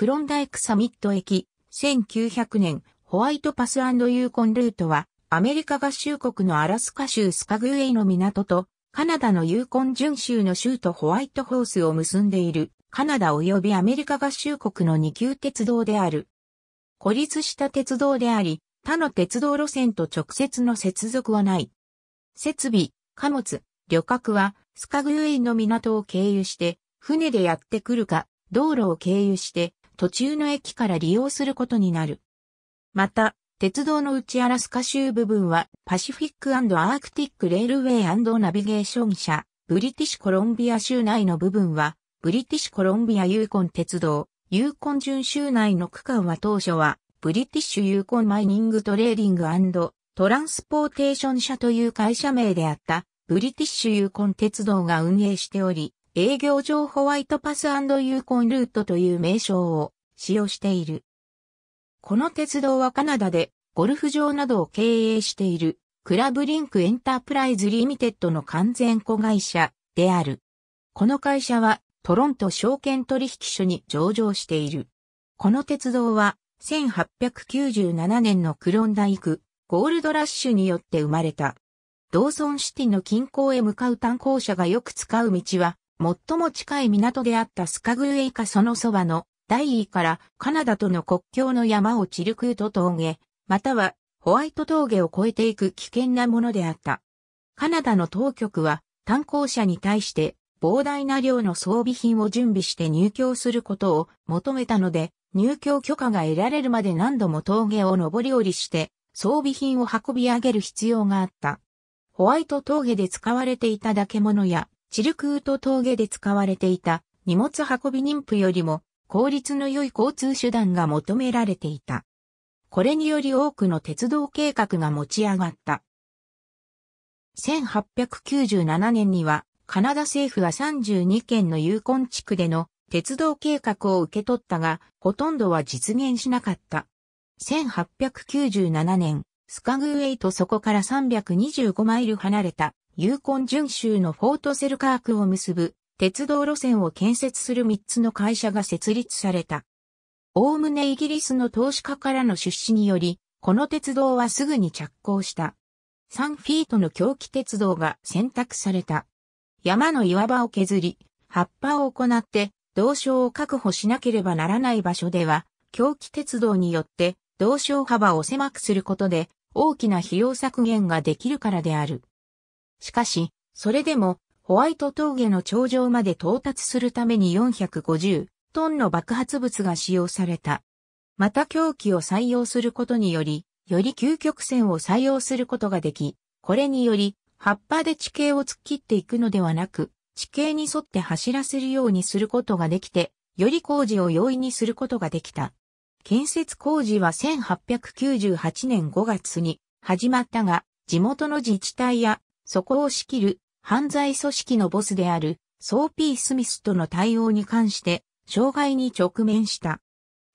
クロンダイクサミット駅、1900年、ホワイトパスユーコンルートは、アメリカ合衆国のアラスカ州スカグウェイの港と、カナダのユーコン準州の州とホワイトホースを結んでいる、カナダ及びアメリカ合衆国の二級鉄道である。孤立した鉄道であり、他の鉄道路線と直接の接続はない。設備、貨物、旅客は、スカグウェイの港を経由して、船でやってくるか、道路を経由して、途中の駅から利用することになる。また、鉄道の内アラスカ州部分は、パシフィックアークティックレールウェイナビゲーション社、ブリティッシュコロンビア州内の部分は、ブリティッシュコロンビアユーコン鉄道、ユーコン準州内の区間は当初は、ブリティッシュユーコンマイニングトレーディングトランスポーテーション社という会社名であった、ブリティッシュユーコン鉄道が運営しており、営業上ホワイトパスユーコンルートという名称を使用している。この鉄道はカナダでゴルフ場などを経営しているクラブリンクエンタープライズリミテッドの完全子会社である。この会社はトロント証券取引所に上場している。この鉄道は1897年のクロンダイクゴールドラッシュによって生まれた。ドーソンシティの近郊へ向かう炭鉱者がよく使う道は最も近い港であったスカグーエかそのそばの第位からカナダとの国境の山をチルクート峠、またはホワイト峠を越えていく危険なものであった。カナダの当局は炭鉱者に対して膨大な量の装備品を準備して入居することを求めたので、入居許可が得られるまで何度も峠を登り降りして装備品を運び上げる必要があった。ホワイト峠で使われていただけ物やチルクート峠で使われていた荷物運び妊婦よりも効率の良い交通手段が求められていた。これにより多くの鉄道計画が持ち上がった。1897年にはカナダ政府は32県の有根地区での鉄道計画を受け取ったが、ほとんどは実現しなかった。1897年、スカグウェイとそこから325マイル離れたユーコン準州のフォートセルカークを結ぶ鉄道路線を建設する3つの会社が設立された。おおむねイギリスの投資家からの出資により、この鉄道はすぐに着工した。3フィートの狂気鉄道が選択された。山の岩場を削り、葉っぱを行って、同床を確保しなければならない場所では、狂気鉄道によって、同床幅を狭くすることで、大きな費用削減ができるからである。しかし、それでも、ホワイト峠の頂上まで到達するために450トンの爆発物が使用された。また狂気を採用することにより、より究極線を採用することができ、これにより、葉っぱで地形を突っ切っていくのではなく、地形に沿って走らせるようにすることができて、より工事を容易にすることができた。建設工事は1898年5月に始まったが、地元の自治体やそこを仕切る犯罪組織のボスであるソーピー・スミスとの対応に関して障害に直面した。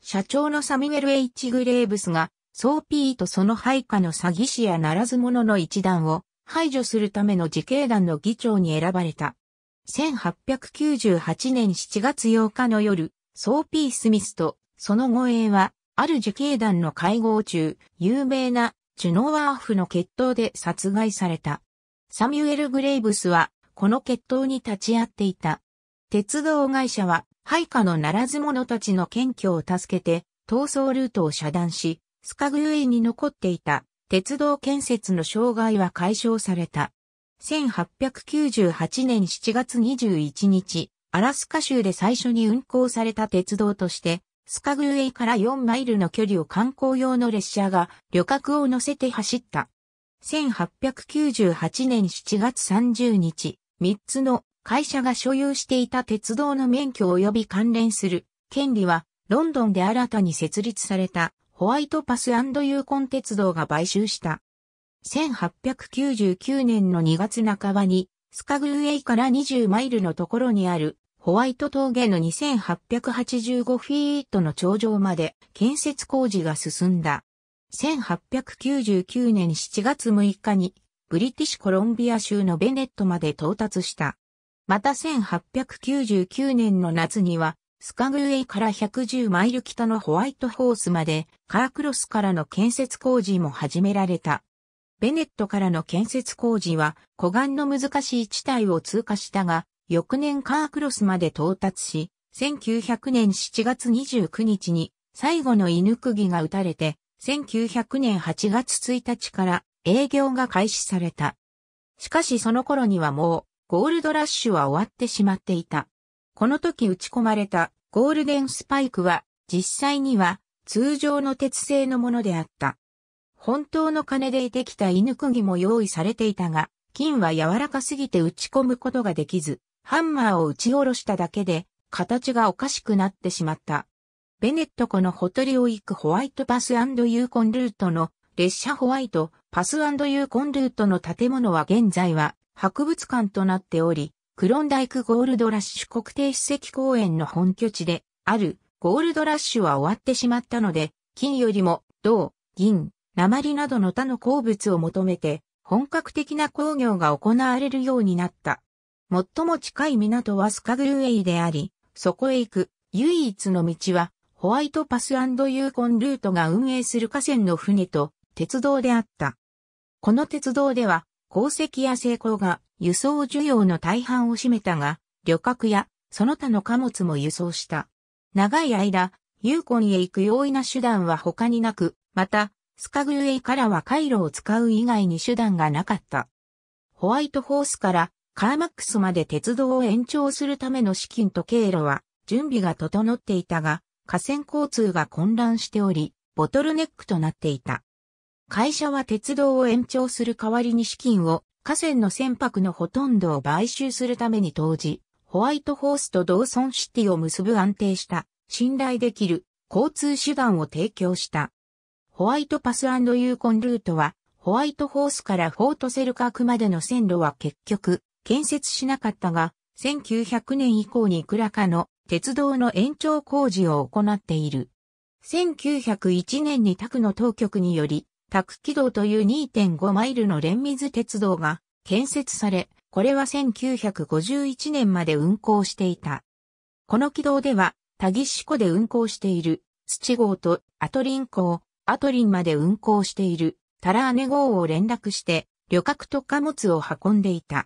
社長のサミュエル・ H・ グレーブスがソーピーとその配下の詐欺師やならず者の一団を排除するための自警団の議長に選ばれた。1898年7月8日の夜、ソーピー・スミスとその護衛は、ある自警団の会合中、有名なチュノワーフの決闘で殺害された。サミュエル・グレイブスは、この決闘に立ち会っていた。鉄道会社は、配下のならず者たちの謙虚を助けて、逃走ルートを遮断し、スカグウェイに残っていた、鉄道建設の障害は解消された。1898年7月21日、アラスカ州で最初に運行された鉄道として、スカグウェイから4マイルの距離を観光用の列車が旅客を乗せて走った。1898年7月30日、3つの会社が所有していた鉄道の免許及び関連する権利は、ロンドンで新たに設立されたホワイトパスユーコン鉄道が買収した。1899年の2月半ばに、スカグーエイから20マイルのところにあるホワイト峠の2885フィートの頂上まで建設工事が進んだ。1899年7月6日に、ブリティッシュコロンビア州のベネットまで到達した。また1899年の夏には、スカグウェイから110マイル北のホワイトホースまで、カークロスからの建設工事も始められた。ベネットからの建設工事は、湖岸の難しい地帯を通過したが、翌年カークロスまで到達し、1900年7月29日に最後の犬釘が打たれて、1900年8月1日から営業が開始された。しかしその頃にはもうゴールドラッシュは終わってしまっていた。この時打ち込まれたゴールデンスパイクは実際には通常の鉄製のものであった。本当の金でできた犬釘も用意されていたが、金は柔らかすぎて打ち込むことができず、ハンマーを打ち下ろしただけで形がおかしくなってしまった。ベネット湖のほとりを行くホワイトパスユーコンルートの列車ホワイトパスユーコンルートの建物は現在は博物館となっており、クロンダイクゴールドラッシュ国定史跡公園の本拠地であるゴールドラッシュは終わってしまったので、金よりも銅、銀、鉛などの他の鉱物を求めて本格的な工業が行われるようになった。最も近い港はスカグルウェイであり、そこへ行く唯一の道はホワイトパスユーコンルートが運営する河川の船と鉄道であった。この鉄道では、鉱石や成功が輸送需要の大半を占めたが、旅客やその他の貨物も輸送した。長い間、ユーコンへ行く容易な手段は他になく、また、スカグウェイからは回路を使う以外に手段がなかった。ホワイトホースからカーマックスまで鉄道を延長するための資金と経路は準備が整っていたが、河川交通が混乱しており、ボトルネックとなっていた。会社は鉄道を延長する代わりに資金を河川の船舶のほとんどを買収するために投じ、ホワイトホースとドーソンシティを結ぶ安定した信頼できる交通手段を提供した。ホワイトパスユーコンルートはホワイトホースからフォートセルカークまでの線路は結局建設しなかったが、1900年以降にいくらかの鉄道の延長工事を行っている。1901年にタクの当局により、タク軌道という2.5マイルの連水鉄道が建設され、これは1951年まで運行していた。この軌道では、タギシ湖で運行している、土号とアトリン港、アトリンまで運行している、タラーネ号を連絡して、旅客と貨物を運んでいた。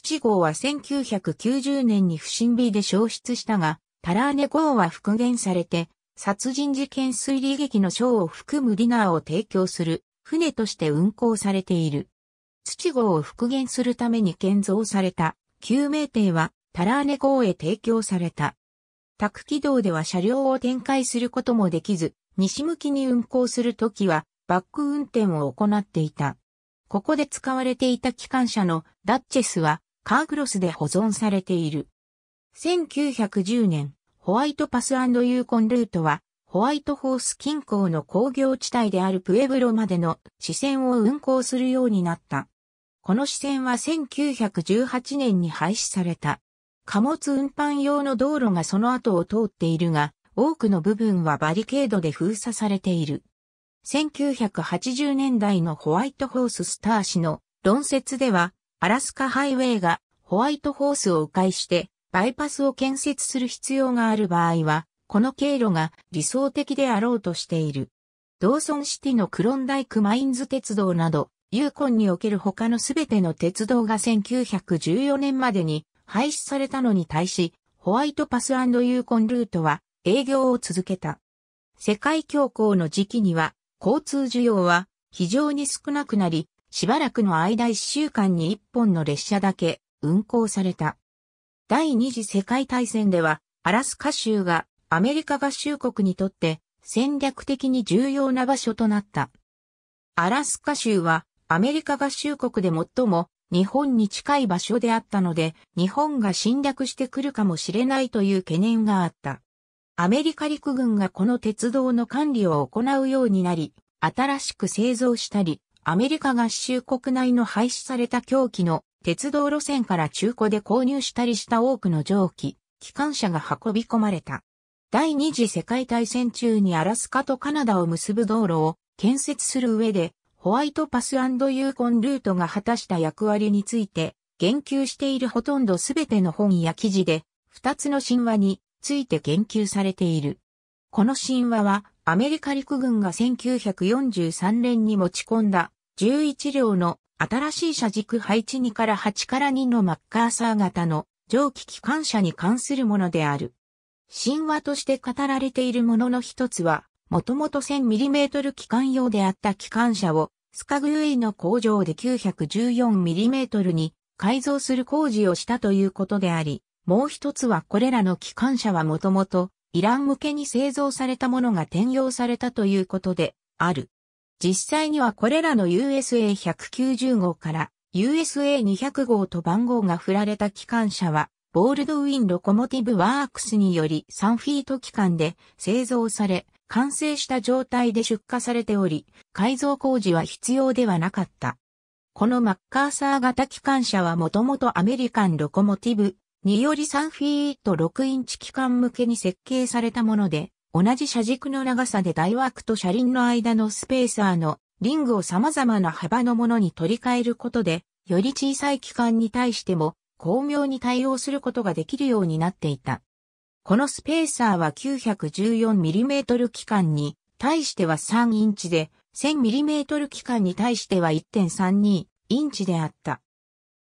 土号は1990年に不審火で消失したが、タラーネ号は復元されて、殺人事件推理劇のショーを含むディナーを提供する船として運航されている。土号を復元するために建造された救命艇はタラーネ号へ提供された。宅軌道では車両を展開することもできず、西向きに運行するときはバック運転を行っていた。ここで使われていた機関車のダッチェスはカークロスで保存されている。1910年、ホワイトパスユーコンルートは、ホワイトホース近郊の工業地帯であるプエブロまでの支線を運行するようになった。この支線は1918年に廃止された。貨物運搬用の道路がその後を通っているが、多くの部分はバリケードで封鎖されている。1980年代のホワイトホーススター氏の論説では、アラスカハイウェイがホワイトホースを迂回してバイパスを建設する必要がある場合は、この経路が理想的であろうとしている。ドーソンシティのクロンダイクマインズ鉄道など、ユーコンにおける他のすべての鉄道が1914年までに廃止されたのに対し、ホワイトパスユーコンルートは営業を続けた。世界恐慌の時期には、交通需要は非常に少なくなり、しばらくの間1週間に1本の列車だけ運行された。第二次世界大戦では、アラスカ州がアメリカ合衆国にとって戦略的に重要な場所となった。アラスカ州はアメリカ合衆国で最も日本に近い場所であったので、日本が侵略してくるかもしれないという懸念があった。アメリカ陸軍がこの鉄道の管理を行うようになり、新しく製造したり、アメリカ合衆国内の廃止された狂気の鉄道路線から中古で購入したりした多くの蒸気、機関車が運び込まれた。第二次世界大戦中にアラスカとカナダを結ぶ道路を建設する上で、ホワイトパスユーコンルートが果たした役割について、言及しているほとんどすべての本や記事で、二つの神話について言及されている。この神話は、アメリカ陸軍が1943年に持ち込んだ11両の新しい車軸配置2から8から2のマッカーサー型の蒸気機関車に関するものである。神話として語られているものの一つは、もともと 1000mm 機関用であった機関車を、スカグーイの工場で 914mm に改造する工事をしたということであり、もう一つはこれらの機関車はもともとイラン向けに製造されたものが転用されたということである。実際にはこれらの USA190 号から USA200 号と番号が振られた機関車は、ボールドウィンロコモティブワークスにより3フィート機関で製造され、完成した状態で出荷されており、改造工事は必要ではなかった。このマッカーサー型機関車はもともとアメリカンロコモティブにより3フィート6インチ機関向けに設計されたもので、同じ車軸の長さで台枠と車輪の間のスペーサーのリングを様々な幅のものに取り替えることで、より小さい機関に対しても巧妙に対応することができるようになっていた。このスペーサーは 914mm 機関に対しては3インチで、1000mm 機関に対しては1.32インチであった。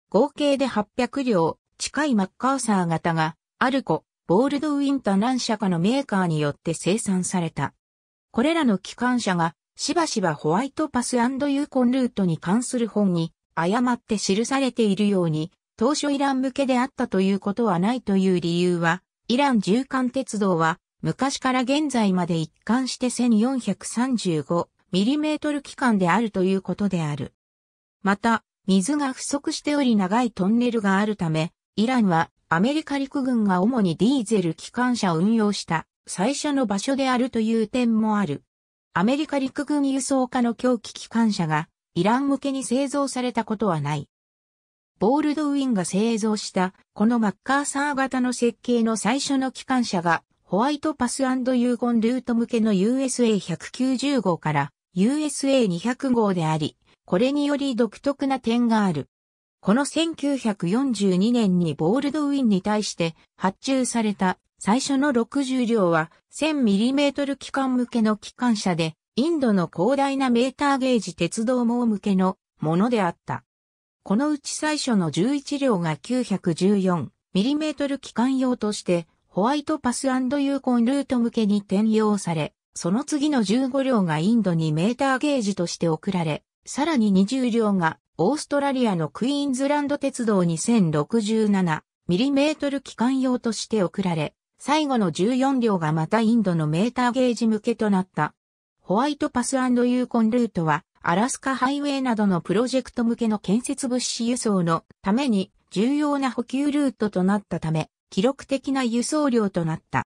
合計で800両近いマッカーサー型が、アルコ、ボールドウィンタ何社かのメーカーによって生産された。これらの機関車がしばしばホワイトパスユーコンルートに関する本に誤って記されているように、当初イラン向けであったということはないという理由は、イラン縦貫鉄道は昔から現在まで一貫して 1435mm 期間であるということである。また、水が不足しており長いトンネルがあるため、イランはアメリカ陸軍が主にディーゼル機関車を運用した最初の場所であるという点もある。アメリカ陸軍輸送化の狂気機関車がイラン向けに製造されたことはない。ボールドウィンが製造したこのマッカーサー型の設計の最初の機関車がホワイトパスユーゴンルート向けの USA190 号から USA200 号であり、これにより独特な点がある。この1942年にボールドウィンに対して発注された最初の60両は 1000mm 機関向けの機関車で、インドの広大なメーターゲージ鉄道網向けのものであった。このうち最初の11両が 914mm 機関用としてホワイトパスユーコンルート向けに転用され、その次の15両がインドにメーターゲージとして送られ、さらに20両がオーストラリアのクイーンズランド鉄道2067ミリメートル機関用として送られ、最後の14両がまたインドのメーターゲージ向けとなった。ホワイトパスユーコンルートは、アラスカハイウェイなどのプロジェクト向けの建設物資輸送のために重要な補給ルートとなったため、記録的な輸送量となった。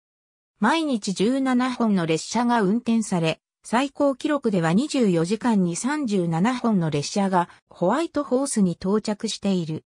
毎日17本の列車が運転され、最高記録では24時間に37本の列車がホワイトホースに到着している。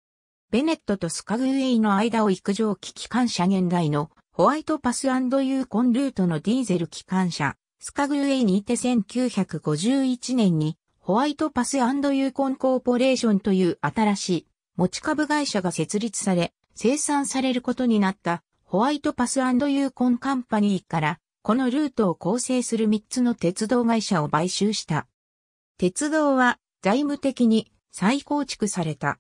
ベネットとスカグウェイの間を陸上機機関車現代のホワイトパスユーコンルートのディーゼル機関車、スカグウェイにて1951年にホワイトパスユーコンコーポレーションという新しい持ち株会社が設立され、生産されることになったホワイトパスユーコンカンパニーからこのルートを構成する3つの鉄道会社を買収した。鉄道は財務的に再構築された。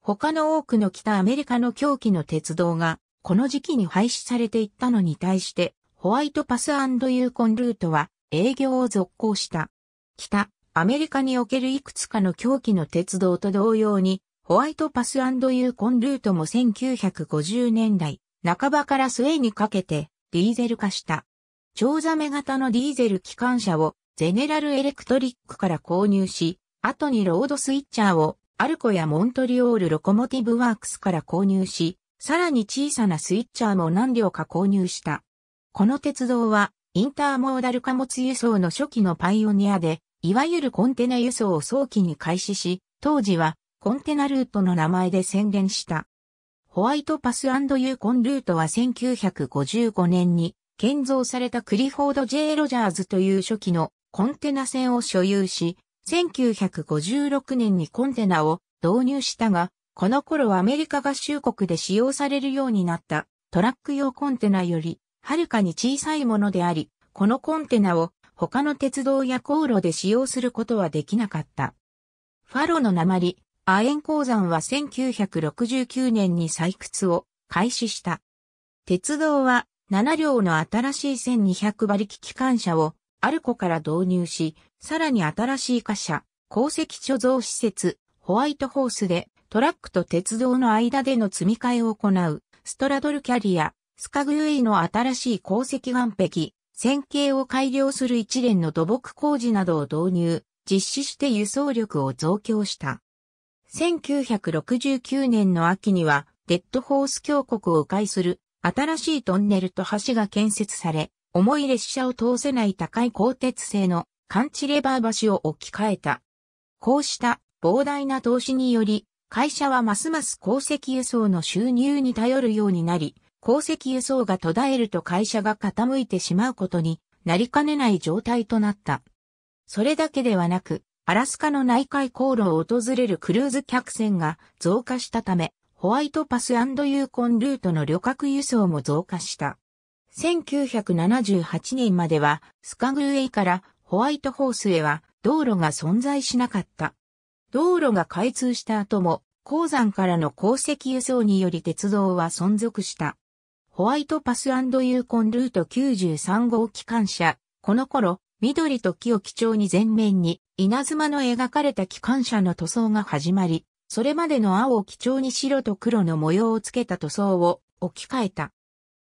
他の多くの北アメリカの狂気の鉄道がこの時期に廃止されていったのに対して、ホワイトパスユーコンルートは営業を続行した。北、アメリカにおけるいくつかの狂気の鉄道と同様に、ホワイトパスユーコンルートも1950年代半ばから末にかけてディーゼル化した。長ザメ型のディーゼル機関車をゼネラルエレクトリックから購入し、後にロードスイッチャーをアルコやモントリオールロコモティブワークスから購入し、さらに小さなスイッチャーも何両か購入した。この鉄道はインターモーダル貨物輸送の初期のパイオニアで、いわゆるコンテナ輸送を早期に開始し、当時はコンテナルートの名前で宣言した。ホワイトパスユーコンルートは1955年に建造されたクリフォード・ J・ ロジャーズという初期のコンテナ船を所有し、1956年にコンテナを導入したが、この頃アメリカ合衆国で使用されるようになったトラック用コンテナよりはるかに小さいものであり、このコンテナを他の鉄道や航路で使用することはできなかった。ファロの鉛、亜鉛鉱山は1969年に採掘を開始した。鉄道は7両の新しい1200馬力機関車をアルコから導入し、さらに新しい貨車、鉱石貯蔵施設、ホワイトホースでトラックと鉄道の間での積み替えを行う、ストラドルキャリア、スカグウェイの新しい鉱石岩壁、線形を改良する一連の土木工事などを導入、実施して輸送力を増強した。1969年の秋には、デッドホース峡谷を迂回する新しいトンネルと橋が建設され、重い列車を通せない高い鋼鉄製のカンチレバー橋を置き換えた。こうした膨大な投資により、会社はますます鉱石輸送の収入に頼るようになり、鉱石輸送が途絶えると会社が傾いてしまうことになりかねない状態となった。それだけではなく、アラスカの内海航路を訪れるクルーズ客船が増加したため、ホワイトパスユーコンルートの旅客輸送も増加した。1978年まではスカグウエイからホワイトホースへは道路が存在しなかった。道路が開通した後も鉱山からの鉱石輸送により鉄道は存続した。ホワイトパスユーコンルート93号機関車、この頃、緑と木を基調に前面に、稲妻の描かれた機関車の塗装が始まり、それまでの青を基調に白と黒の模様をつけた塗装を置き換えた。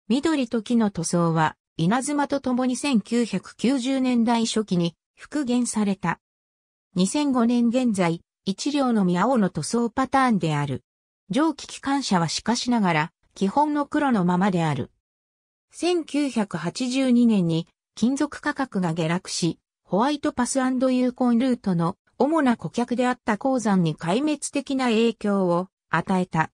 緑と木の塗装は、稲妻と共に1990年代初期に復元された。2005年現在、一両のみ青の塗装パターンである。蒸気機関車はしかしながら、基本の黒のままである。1982年に金属価格が下落し、ホワイトパスユーコンルートの主な顧客であった鉱山に壊滅的な影響を与えた。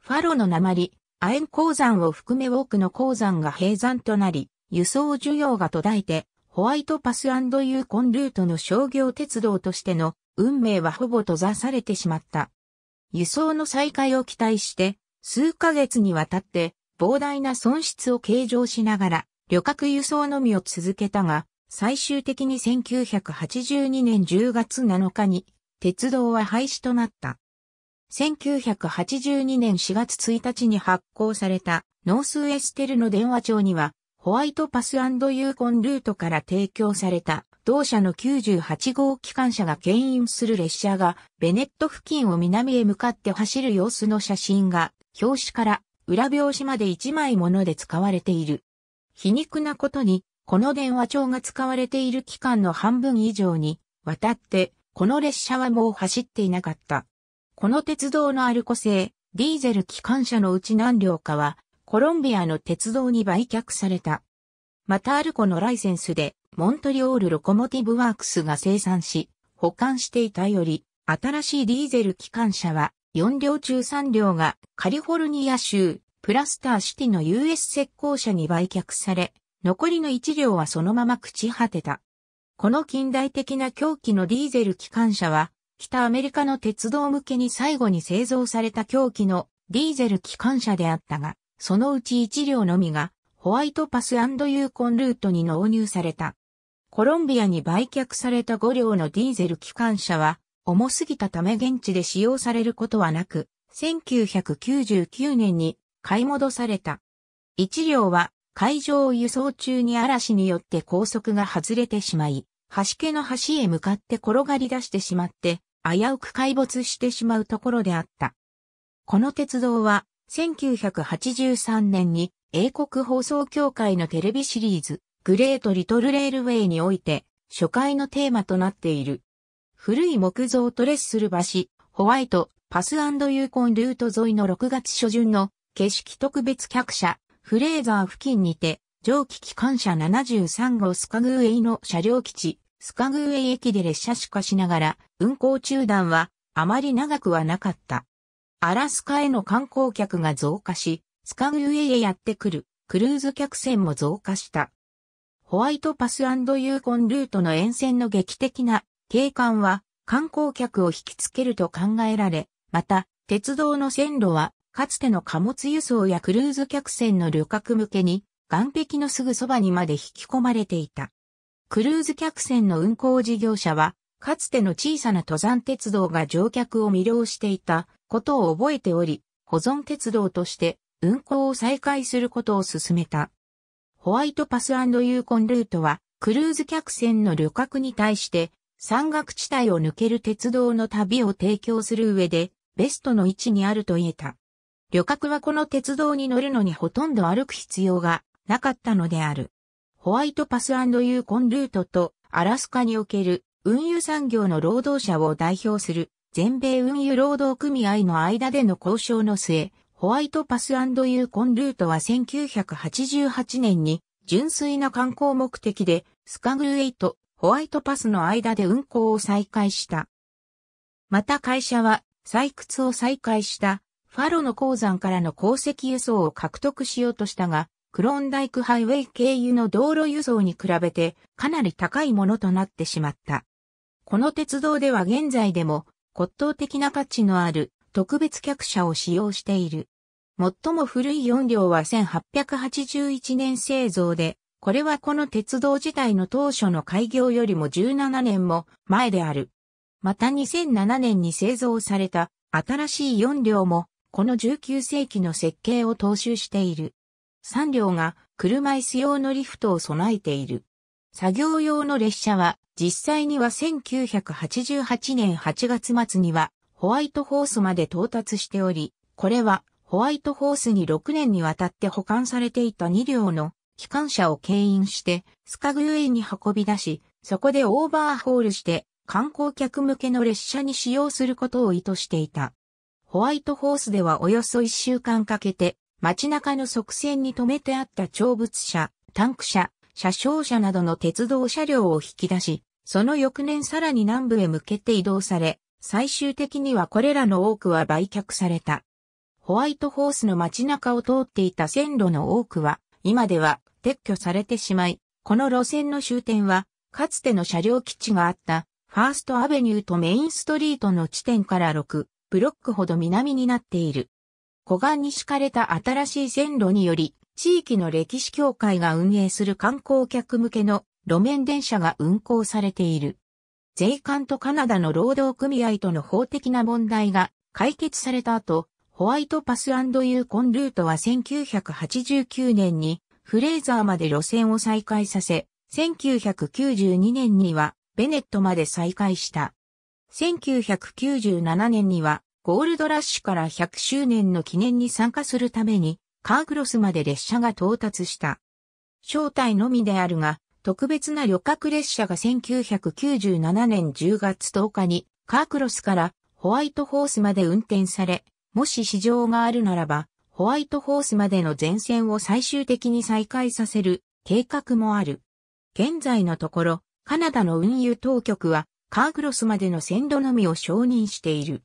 ファロの鉛、亜鉛鉱山を含め多くの鉱山が閉山となり、輸送需要が途絶えて、ホワイトパスユーコンルートの商業鉄道としての運命はほぼ閉ざされてしまった。輸送の再開を期待して、数ヶ月にわたって膨大な損失を計上しながら、旅客輸送のみを続けたが、最終的に1982年10月7日に鉄道は廃止となった。1982年4月1日に発行されたノースウエステルの電話帳にはホワイトパスユーコンルートから提供された同社の98号機関車が牽引する列車がベネット付近を南へ向かって走る様子の写真が表紙から裏表紙まで1枚もので使われている。皮肉なことにこの電話帳が使われている期間の半分以上に渡って、この列車はもう走っていなかった。この鉄道のアルコ製、ディーゼル機関車のうち何両かは、コロンビアの鉄道に売却された。またアルコのライセンスで、モントリオールロコモティブワークスが生産し、保管していたより、新しいディーゼル機関車は、4両中3両がカリフォルニア州、プラスターシティの US 石膏車に売却され、残りの1両はそのまま朽ち果てた。この近代的な狂気のディーゼル機関車は、北アメリカの鉄道向けに最後に製造された狂気のディーゼル機関車であったが、そのうち1両のみがホワイトパスユーコンルートに納入された。コロンビアに売却された5両のディーゼル機関車は、重すぎたため現地で使用されることはなく、1999年に買い戻された。1両は海上を輸送中に嵐によって高速が外れてしまい、橋家の橋へ向かって転がり出してしまって、危うく壊没してしまうところであった。この鉄道は、1983年に英国放送協会のテレビシリーズ、グレート・リトル・レールウェイにおいて、初回のテーマとなっている。古い木造トレスする橋、ホワイト、パスユーコンルート沿いの6月初旬の景色特別客車、フレーザー付近にて、蒸気機関車73号スカグウェイの車両基地、スカグウェイ駅で列車しかしながら、運行中断はあまり長くはなかった。アラスカへの観光客が増加し、スカグウェイへやってくるクルーズ客船も増加した。ホワイトパスユーコンルートの沿線の劇的な景観は観光客を引きつけると考えられ、また鉄道の線路はかつての貨物輸送やクルーズ客船の旅客向けに、岸壁のすぐそばにまで引き込まれていた。クルーズ客船の運航事業者は、かつての小さな登山鉄道が乗客を魅了していたことを覚えており、保存鉄道として運行を再開することを進めた。ホワイトパスユーコンルートは、クルーズ客船の旅客に対して、山岳地帯を抜ける鉄道の旅を提供する上で、ベストの位置にあると言えた。旅客はこの鉄道に乗るのにほとんど歩く必要がなかったのである。ホワイトパスユーコンルートとアラスカにおける運輸産業の労働者を代表する全米運輸労働組合の間での交渉の末、ホワイトパスユーコンルートは1988年に純粋な観光目的でスカグルエイト、ホワイトパスの間で運行を再開した。また会社は採掘を再開したファロの鉱山からの鉱石輸送を獲得しようとしたが、クロンダイクハイウェイ経由の道路輸送に比べてかなり高いものとなってしまった。この鉄道では現在でも骨董的な価値のある特別客車を使用している。最も古い4両は1881年製造で、これはこの鉄道自体の当初の開業よりも17年も前である。また2007年に製造された新しい4両もこの19世紀の設計を踏襲している。3両が車椅子用のリフトを備えている。作業用の列車は実際には1988年8月末にはホワイトホースまで到達しており、これはホワイトホースに6年にわたって保管されていた2両の機関車を牽引してスカグウェイに運び出し、そこでオーバーホールして観光客向けの列車に使用することを意図していた。ホワイトホースではおよそ1週間かけて、街中の側線に止めてあった長物車、タンク車、車掌車などの鉄道車両を引き出し、その翌年さらに南部へ向けて移動され、最終的にはこれらの多くは売却された。ホワイトホースの街中を通っていた線路の多くは、今では撤去されてしまい、この路線の終点は、かつての車両基地があった、ファーストアベニューとメインストリートの地点から6、ブロックほど南になっている。湖岸に敷かれた新しい線路により、地域の歴史協会が運営する観光客向けの路面電車が運行されている。税関とカナダの労働組合との法的な問題が解決された後、ホワイトパスユーコンルートは1989年にフレーザーまで路線を再開させ、1992年にはベネットまで再開した。1997年にはゴールドラッシュから100周年の記念に参加するためにカーグロスまで列車が到達した。正体のみであるが、特別な旅客列車が1997年10月10日にカークロスからホワイトホースまで運転され、もし市場があるならば、ホワイトホースまでの全線を最終的に再開させる計画もある。現在のところ、カナダの運輸当局はカーグロスまでの線路のみを承認している。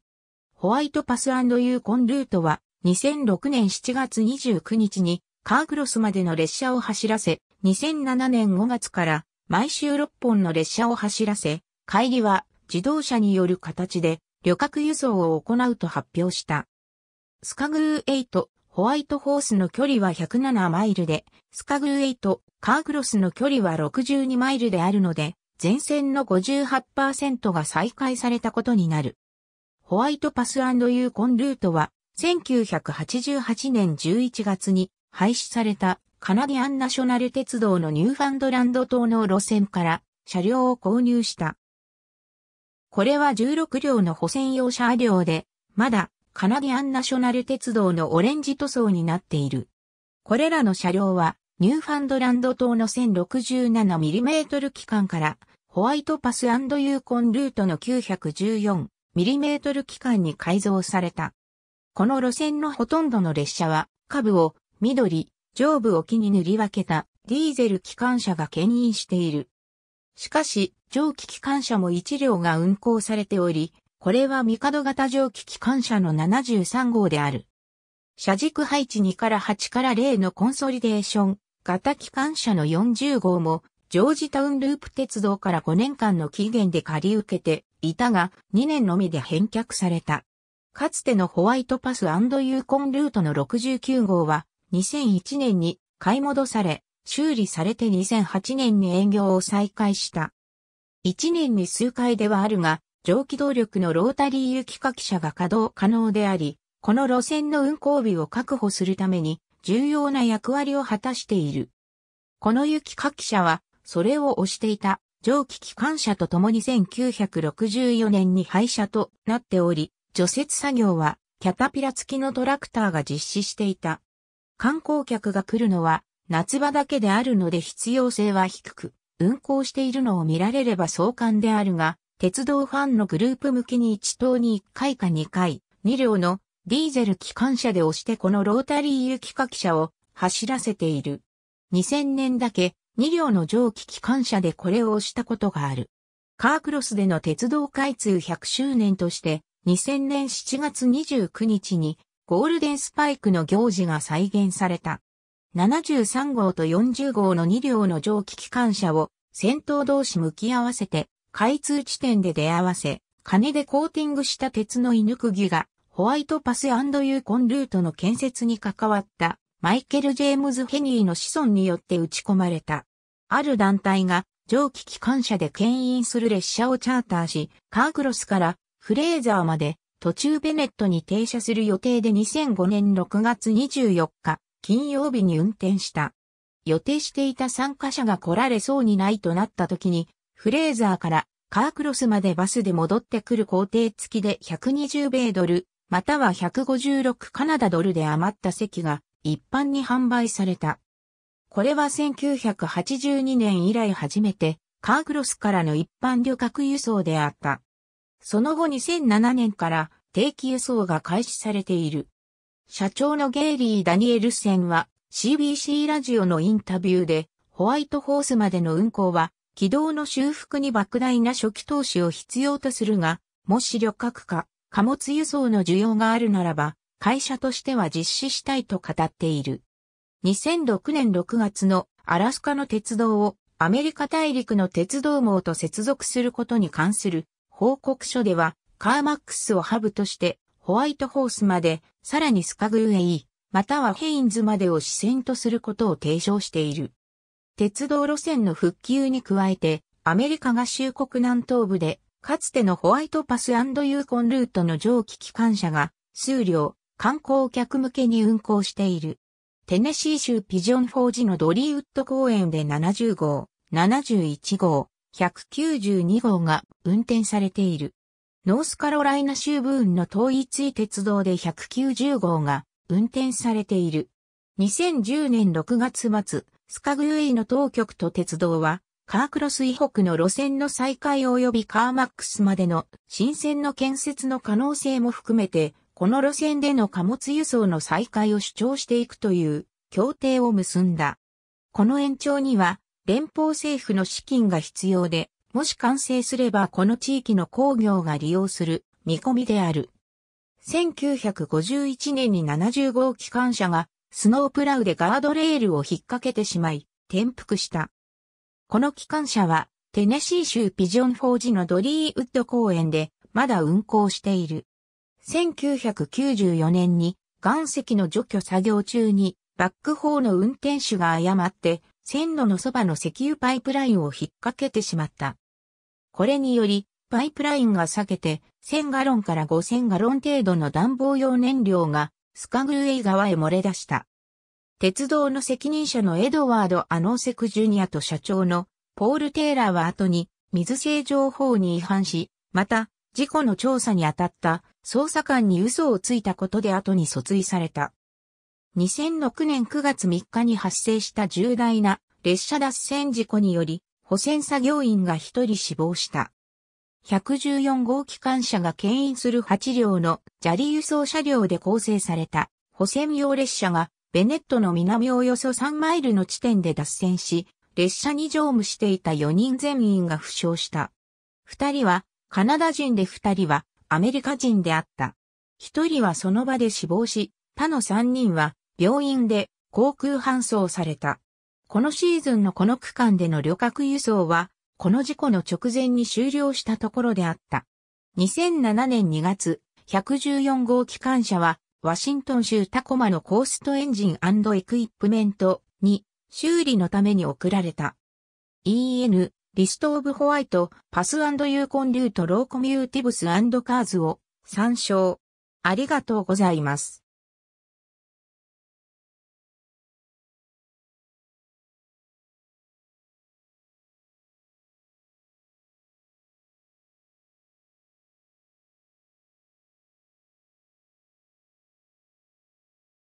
ホワイトパスユーコンルートは2006年7月29日にカーグロスまでの列車を走らせ、2007年5月から毎週6本の列車を走らせ、帰りは自動車による形で旅客輸送を行うと発表した。スカグー8、ホワイトホースの距離は107マイルで、スカグー8、カーグロスの距離は62マイルであるので、全線の58%が再開されたことになる。ホワイトパスユーコンルートは、1988年11月に廃止されたカナディアンナショナル鉄道のニューファンドランド島の路線から車両を購入した。これは16両の保線用車両で、まだカナディアンナショナル鉄道のオレンジ塗装になっている。これらの車両はニューファンドランド島の 1067mm 機関からホワイトパスユーコンルートの 914mm 機関に改造された。この路線のほとんどの列車は、下部を緑、上部を木に塗り分けたディーゼル機関車が牽引している。しかし、蒸気機関車も1両が運行されており、これは帝型蒸気機関車の73号である。車軸配置2から8から0のコンソリデーション、型機関車の40号もジョージタウンループ鉄道から5年間の期限で借り受けていたが、2年のみで返却された。かつてのホワイトパスユーコンルートの69号は、2001年に買い戻され、修理されて2008年に営業を再開した。1年に数回ではあるが、蒸気動力のロータリー雪かき車が稼働可能であり、この路線の運行日を確保するために重要な役割を果たしている。この雪かき車はそれを推していた蒸気機関車と共に1964年に廃車となっており、除雪作業はキャタピラ付きのトラクターが実施していた。観光客が来るのは夏場だけであるので必要性は低く、運行しているのを見られれば壮観であるが、鉄道ファンのグループ向きに1等に1回か2回、2両のディーゼル機関車で押してこのロータリー雪かき車を走らせている。2000年だけ2両の蒸気機関車でこれを押したことがある。カークロスでの鉄道開通100周年として、2000年7月29日にゴールデンスパイクの行事が再現された。73号と40号の2両の蒸気機関車を先頭同士向き合わせて開通地点で出会わせ、金でコーティングした鉄の犬釘がホワイトパスユーコンルートの建設に関わったマイケル・ジェームズ・ヘニーの子孫によって打ち込まれた。ある団体が蒸気機関車で牽引する列車をチャーターし、カークロスからフレーザーまで途中ベネットに停車する予定で2005年6月24日、金曜日に運転した。予定していた参加者が来られそうにないとなった時に、フレーザーからカークロスまでバスで戻ってくる工程付きで120米ドル、または156カナダドルで余った席が一般に販売された。これは1982年以来初めて、カークロスからの一般旅客輸送であった。その後2007年から定期輸送が開始されている。社長のゲイリー・ダニエルセンは CBC ラジオのインタビューでホワイトホースまでの運行は軌道の修復に莫大な初期投資を必要とするが、もし旅客化、貨物輸送の需要があるならば、会社としては実施したいと語っている。2006年6月のアラスカの鉄道をアメリカ大陸の鉄道網と接続することに関する報告書では、カーマックスをハブとしてホワイトホースまで、さらにスカグウェイ、またはヘインズまでを支線とすることを提唱している。鉄道路線の復旧に加えて、アメリカ合衆国南東部で、かつてのホワイトパスユーコンルートの蒸気機関車が、数量観光客向けに運行している。テネシー州ピジョンフォージのドリーウッド公園で70号、71号、192号が運転されている。ノースカロライナ州ブーンの統一鉄道で190号が運転されている。2010年6月末、スカグウーイの当局と鉄道は、カークロス以北の路線の再開及びカーマックスまでの新線の建設の可能性も含めて、この路線での貨物輸送の再開を主張していくという協定を結んだ。この延長には連邦政府の資金が必要で、もし完成すればこの地域の工業が利用する見込みである。1951年に70号機関車がスノープラウでガードレールを引っ掛けてしまい、転覆した。この機関車はテネシー州ピジョンフォージのドリーウッド公園でまだ運行している。1994年に岩石の除去作業中にバックホーの運転手が誤って線路のそばの石油パイプラインを引っ掛けてしまった。これによりパイプラインが裂けて1000ガロンから5000ガロン程度の暖房用燃料がスカグルエイ川へ漏れ出した。鉄道の責任者のエドワード・アノーセク・ジュニアと社長のポール・テイラーは後に水清浄法に違反し、また事故の調査に当たった捜査官に嘘をついたことで後に訴追された。2006年9月3日に発生した重大な列車脱線事故により、保線作業員が一人死亡した。114号機関車が牽引する8両の砂利輸送車両で構成された保線用列車がベネットの南およそ3マイルの地点で脱線し、列車に乗務していた4人全員が負傷した。2人はカナダ人で2人はアメリカ人であった。一人はその場で死亡し、他の三人は病院で航空搬送された。このシーズンのこの区間での旅客輸送は、この事故の直前に終了したところであった。2007年2月、114号機関車は、ワシントン州タコマのコーストエンジンエクイプメントに修理のために送られた。EN リストオブホワイト、パスユーコンリュートローコミューティブスカーズを参照。ありがとうございます。